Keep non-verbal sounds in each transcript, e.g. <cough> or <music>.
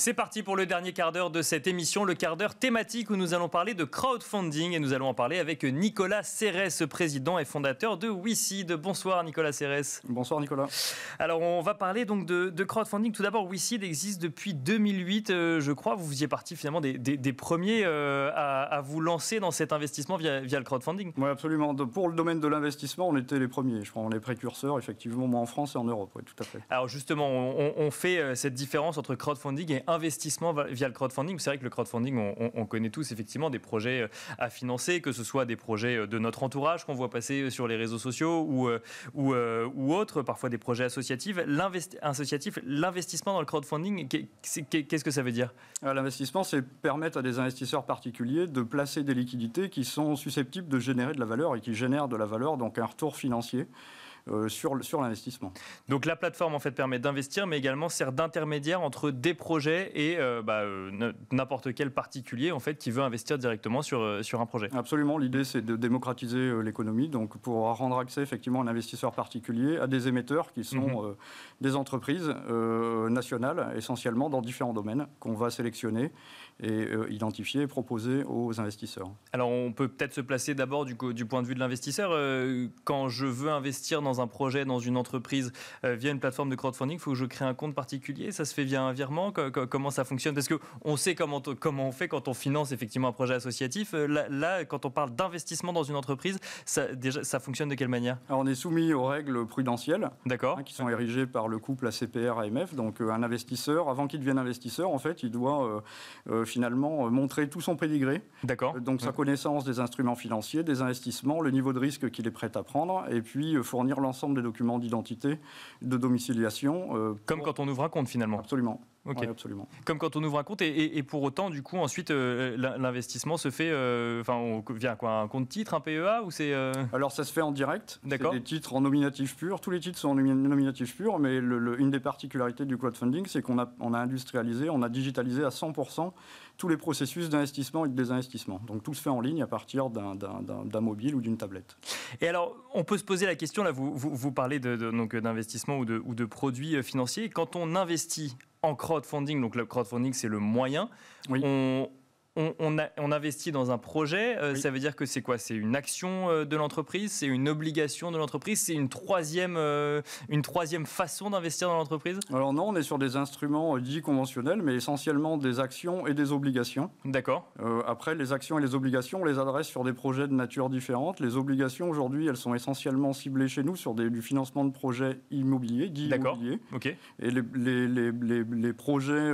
C'est parti pour le dernier quart d'heure de cette émission, le quart d'heure thématique où nous allons parler de crowdfunding et nous allons en parler avec Nicolas Serres, président et fondateur de WeSeed. Bonsoir Nicolas Serres. Bonsoir Nicolas. Alors on va parler donc de, crowdfunding. Tout d'abord, WeSeed existe depuis 2008, euh, je crois. Vous faisiez partie finalement des, premiers euh, à, vous lancer dans cet investissement via, le crowdfunding. Oui, absolument. pour le domaine de l'investissement, on était les premiers. Je crois on est précurseurs, effectivement, moi en France et en Europe. Oui, tout à fait. Alors justement, on, on fait euh, cette différence entre crowdfunding et investissement via le crowdfunding. C'est vrai que le crowdfunding, on, connaît tous effectivement des projets euh, à financer, que ce soit des projets euh, de notre entourage qu'on voit passer euh, sur les réseaux sociaux ou, autres, parfois des projets associatifs. Associatif, l'investissement dans le crowdfunding, qu'est-ce que ça veut dire L'investissement, c'est permettre à des investisseurs particuliers de placer des liquidités qui sont susceptibles de générer de la valeur et qui génèrent de la valeur, donc un retour financier. Euh, sur, l'investissement. Donc la plateforme en fait permet d'investir, mais également sert d'intermédiaire entre des projets et euh, bah, euh, n'importe quel particulier en fait qui veut investir directement sur, sur un projet. Absolument, l'idée c'est de démocratiser l'économie, donc pour rendre accès effectivement à investisseur particulier à des émetteurs qui sont mhm. des entreprises nationales essentiellement dans différents domaines qu'on va sélectionner et identifier et proposer aux investisseurs. Alors on peut peut-être se placer d'abord du, du, point de vue de l'investisseur. quand je veux investir dans un un projet, dans une entreprise, euh, via une plateforme de crowdfunding, il faut que je crée un compte particulier Ça se fait via un virement Comment ça fonctionne Parce qu'on sait comment, comment on fait quand on finance effectivement un projet associatif. Euh, là, quand on parle d'investissement dans une entreprise, ça, déjà, ça fonctionne de quelle manière on est soumis aux règles prudentielles hein, d'accord, qui sont érigées par le couple ACPR-AMF. Donc, euh, un investisseur, avant qu'il devienne investisseur, en fait, il doit finalement montrer tout son pédigré. D'accord. donc, sa connaissance des instruments financiers, des investissements, le niveau de risque qu'il est prêt à prendre, et puis fournir l'ensemble des documents d'identité, de domiciliation. Euh, Comme quand on ouvre un compte finalement. Absolument absolument. Comme quand on ouvre un compte et, pour autant, du coup, ensuite, euh, l'investissement se fait, euh, enfin, on vient quoi, un compte titre, un PEA ou c'est euh Alors ça se fait en direct. D'accord. Des titres en nominatif pur. Tous les titres sont en nominatif pur, mais une des particularités du crowdfunding, c'est qu'on a, on a industrialisé, on a digitalisé à 100% tous les processus d'investissement et de désinvestissement. Donc tout se fait en ligne à partir d'un mobile ou d'une tablette. Et alors, on peut se poser la question, là, vous, vous, parlez d'investissement ou, de, ou de produits financiers. Quand on investit en crowdfunding. Donc le crowdfunding, c'est le moyen. On, on, investit dans un projet, euh, ça veut dire que c'est quoi C'est une action euh, de l'entreprise, c'est une obligation de l'entreprise, c'est une troisième, euh, une troisième façon d'investir dans l'entreprise Alors non, on est sur des instruments dits conventionnels, mais essentiellement des actions et des obligations. D'accord. après, les actions et les obligations, on les adresse sur des projets de nature différente. Les obligations, aujourd'hui, elles sont essentiellement ciblées chez nous sur du financement de projets immobiliers, dits immobiliers. ok. Et les, les projets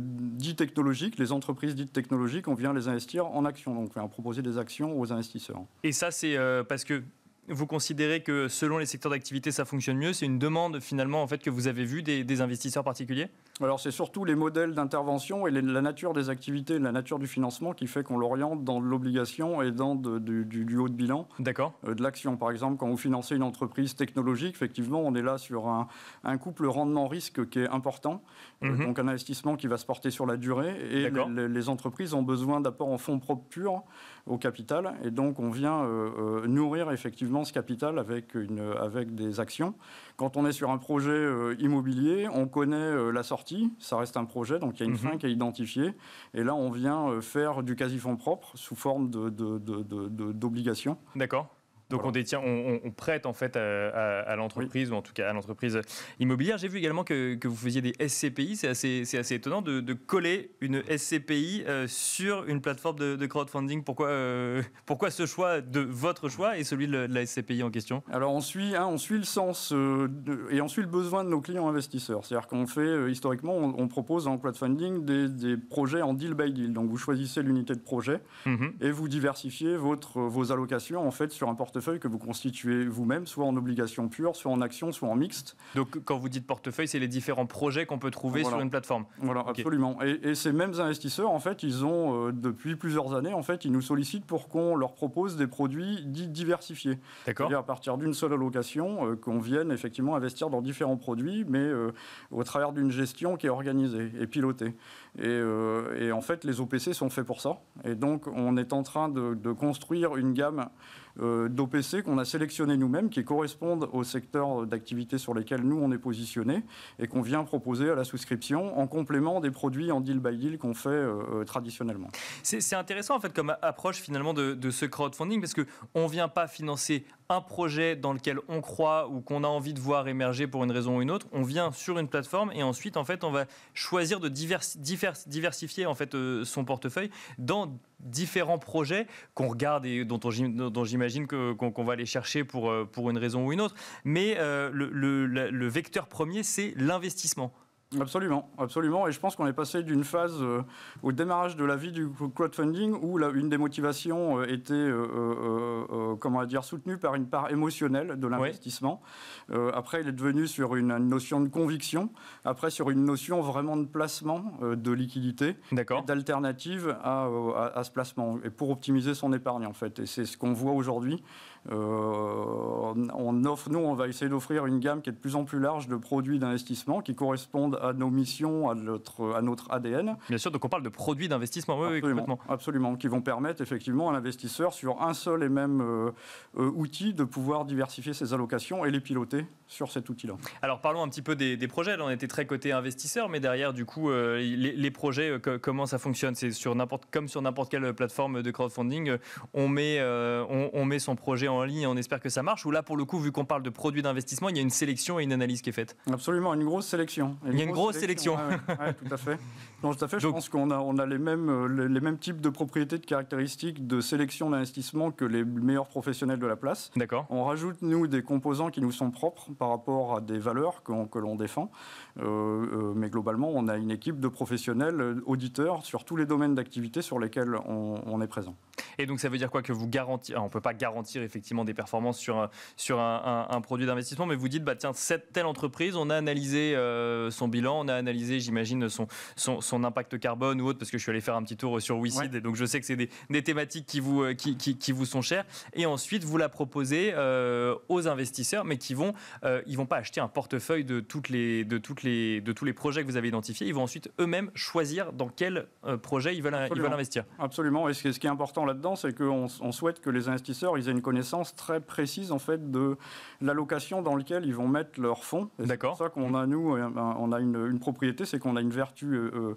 dits technologiques, les entreprises dites technologiques, on vient les investir en actions. Donc, on proposer des actions aux investisseurs. Et ça, c'est euh, parce que vous considérez que selon les secteurs d'activité, ça fonctionne mieux C'est une demande finalement en fait que vous avez vue des, investisseurs particuliers Alors c'est surtout les modèles d'intervention et la nature des activités, la nature du financement qui fait qu'on l'oriente dans l'obligation et dans du, haut de bilan. D'accord. Euh, de l'action, par exemple, quand vous financez une entreprise technologique, effectivement, on est là sur un, couple rendement-risque qui est important. Euh, mhm. donc un investissement qui va se porter sur la durée et les, entreprises ont besoin d'apport en fonds propres purs au capital et donc on vient euh, nourrir effectivement capital avec, une, avec des actions. Quand on est sur un projet euh, immobilier, on connaît euh, la sortie, ça reste un projet, donc il y a une mhm. fin qui est identifiée. Et là, on vient euh, faire du quasi-fonds propre sous forme d'obligation. — De, de, D'accord. Donc on détient, on, prête en fait à, l'entreprise ou en tout cas à l'entreprise immobilière. J'ai vu également que, vous faisiez des SCPI. C'est assez, c'est assez étonnant de, coller une SCPI euh, sur une plateforme de, crowdfunding. Pourquoi, euh, pourquoi ce choix de votre choix et celui de la SCPI en question Alors on suit, hein, on suit le sens euh, et on suit le besoin de nos clients investisseurs. C'est-à-dire qu'on fait historiquement, on, propose en crowdfunding des, projets en deal by deal. Donc vous choisissez l'unité de projet mmh et vous diversifiez votre, vos allocations en fait sur un portefeuille que vous constituez vous-même, soit en obligation pure, soit en action, soit en mixte. Donc quand vous dites portefeuille, c'est les différents projets qu'on peut trouver sur une plateforme. Voilà, absolument. Et, ces mêmes investisseurs, en fait, ils ont, euh, depuis plusieurs années, en fait, ils nous sollicitent pour qu'on leur propose des produits dits diversifiés. D'accord. à partir d'une seule allocation, euh, qu'on vienne effectivement investir dans différents produits, mais euh, au travers d'une gestion qui est organisée et pilotée. Et, en fait, les OPC sont faits pour ça. Et donc, on est en train de, de construire une gamme euh, d'OPC qu'on a sélectionné nous-mêmes, qui correspondent aux secteurs d'activité sur lesquels nous on est positionné et qu'on vient proposer à la souscription en complément des produits en deal by deal qu'on fait euh, euh, traditionnellement. C'est intéressant en fait comme approche finalement de, ce crowdfunding parce qu'on ne vient pas financer un projet dans lequel on croit ou qu'on a envie de voir émerger pour une raison ou une autre, on vient sur une plateforme et ensuite en fait on va choisir de diversifier en fait euh, son portefeuille dans différents projets qu'on regarde et dont, j'imagine qu'on va aller chercher pour, euh, pour une raison ou une autre. Mais euh, le vecteur premier, c'est l'investissement. Absolument, absolument. Et je pense qu'on est passé d'une phase euh, au démarrage de la vie du crowdfunding où une des motivations euh, était, euh, comment dire, soutenue par une part émotionnelle de l'investissement. après, il est devenu sur une, notion de conviction. Après, sur une notion vraiment de placement, de liquidité, d'alternative à, ce placement et pour optimiser son épargne en fait. Et c'est ce qu'on voit aujourd'hui euh, on offre, nous, on va essayer d'offrir une gamme qui est de plus en plus large de produits d'investissement qui correspondent à nos missions, à notre, à notre ADN. Bien sûr, donc on parle de produits d'investissement, oui, absolument, oui, absolument, qui vont permettre effectivement à l'investisseur sur un seul et même euh, euh, outil de pouvoir diversifier ses allocations et les piloter sur cet outil-là. Alors parlons un petit peu des, projets. Là, on était très côté investisseur, mais derrière, du coup, les, projets, comment ça fonctionne C'est sur n'importe comme sur n'importe quelle plateforme de crowdfunding, on met, on, on met son projet en en ligne on espère que ça marche Ou là, pour le coup, vu qu'on parle de produits d'investissement, il y a une sélection et une analyse qui est faite Absolument, une grosse sélection. il y a une grosse, sélection. tout à fait. tout à fait. je pense qu'on a, euh, les, mêmes, types de propriétés, de caractéristiques de sélection d'investissement que les meilleurs professionnels de la place. D'accord. On rajoute, nous, des composants qui nous sont propres par rapport à des valeurs que, l'on défend. Euh, euh, mais globalement, on a une équipe de professionnels auditeurs sur tous les domaines d'activité sur lesquels on est présent. Et donc ça veut dire quoi que vous garantir ah, On peut pas garantir effectivement des performances sur euh, sur un, produit d'investissement, mais vous dites bah tiens cette telle entreprise, on a analysé euh, son bilan, on a analysé j'imagine son, son, impact carbone ou autre parce que je suis allé faire un petit tour sur WeSeed et donc je sais que c'est des, des, thématiques qui vous euh, qui, qui, vous sont chères. Et ensuite vous la proposez aux investisseurs, mais qui vont ils vont pas acheter un portefeuille de toutes les de toutes les de tous les projets que vous avez identifiés. Ils vont ensuite eux-mêmes choisir dans quel projet ils veulent ils veulent investir. Absolument. Et ce qui est important là-dedans, c'est qu'on on souhaite que les investisseurs ils aient une connaissance très précise en fait de l'allocation dans laquelle ils vont mettre leurs fonds. C'est pour ça qu'on a nous, on a une, une propriété, c'est qu'on a une vertu euh, euh,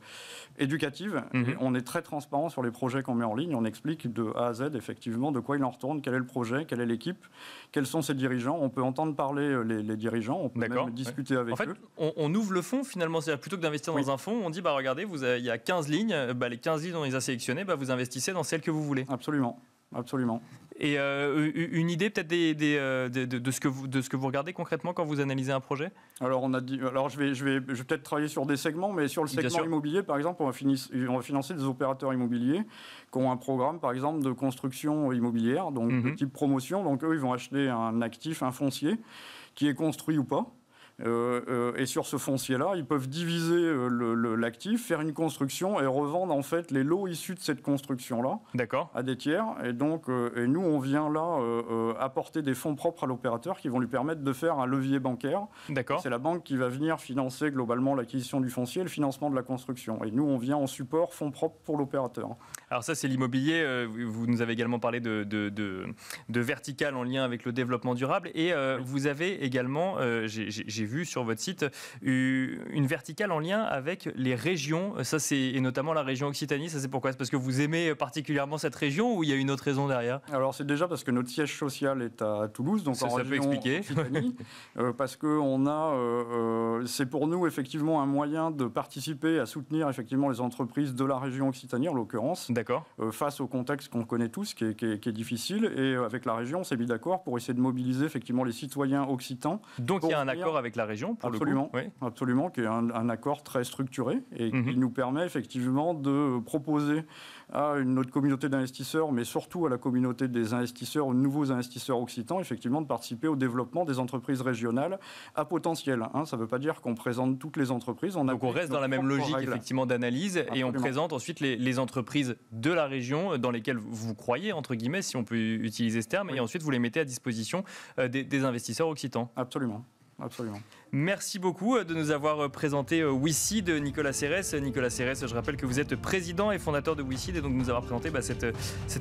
éducative. Mhm. on est très transparent sur les projets qu'on met en ligne. On explique de A à Z effectivement de quoi il en retourne, quel est le projet, quelle est l'équipe, quels sont ses dirigeants. On peut entendre parler euh, les, dirigeants, on peut même discuter avec avec en fait, eux. On, ouvre le fonds finalement, cest plutôt que d'investir dans un fonds, on dit bah regardez, vous il y a 15 lignes, bah, les 15 lignes on les a sélectionnées, bah, vous investissez dans celles que vous voulez. Absolument. Absolument. Et euh, une idée peut-être euh, de, ce que vous, de ce que vous regardez concrètement quand vous analysez un projet Alors, on a dit, alors je vais, je vais, je vais peut-être travailler sur des segments, mais sur le segment immobilier, par exemple, on va, financer des opérateurs immobiliers qui ont un programme, par exemple, de construction immobilière, donc mhm. de type promotion. Donc, eux, ils vont acheter un actif, un foncier, qui est construit ou pas euh, euh, et sur ce foncier-là, ils peuvent diviser euh, l'actif, faire une construction et revendre en fait les lots issus de cette construction-là à des tiers. Et donc, et nous, on vient là apporter des fonds propres à l'opérateur qui vont lui permettre de faire un levier bancaire. C'est la banque qui va venir financer globalement l'acquisition du foncier et le financement de la construction. Et nous, on vient en support fonds propres pour l'opérateur. Alors ça, c'est l'immobilier. Vous nous avez également parlé de, de, vertical en lien avec le développement durable. Et vous avez également, j'ai vu sur votre site euh, une verticale en lien avec les régions. Euh, ça, c'est et notamment la région Occitanie. Ça, c'est pourquoi C'est parce que vous aimez euh, particulièrement cette région ou il y a une autre raison derrière Alors, c'est déjà parce que notre siège social est à Toulouse, donc ça, en région peut expliquer. Occitanie, <laughs> parce que on a, c'est pour nous effectivement un moyen de participer à soutenir effectivement les entreprises de la région Occitanie en l'occurrence. D'accord. face au contexte qu'on connaît tous, qui est, qui, est, difficile, et avec la région, on s'est mis d'accord pour essayer de mobiliser effectivement les citoyens occitans. Donc, il y a un accord avec la la région, pour absolument, Absolument, qui est un, accord très structuré et mhm. qui nous permet effectivement de proposer à une, autre communauté d'investisseurs, mais surtout à la communauté des investisseurs, aux nouveaux investisseurs occitans, effectivement, de participer au développement des entreprises régionales à potentiel. Hein. ça ne veut pas dire qu'on présente toutes les entreprises. On Donc on reste dans la même logique, effectivement, d'analyse et on présente ensuite les, entreprises de la région euh, dans lesquelles vous croyez, entre guillemets, si on peut utiliser ce terme, et ensuite vous les mettez à disposition euh, des, des investisseurs occitans. Absolument absolument. Merci beaucoup euh, de nous avoir euh, présenté euh, de Nicolas Serres. Nicolas Serres, je rappelle que vous êtes président et fondateur de WeSeed et donc nous avoir présenté bah, cette,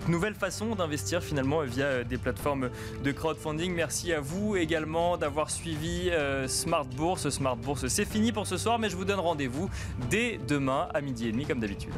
nouvelle façon d'investir finalement via des plateformes de crowdfunding. Merci à vous également d'avoir suivi Smart Bourse. Smart Bourse, c'est fini pour ce soir, mais je vous donne rendez-vous dès demain à midi et demi comme d'habitude.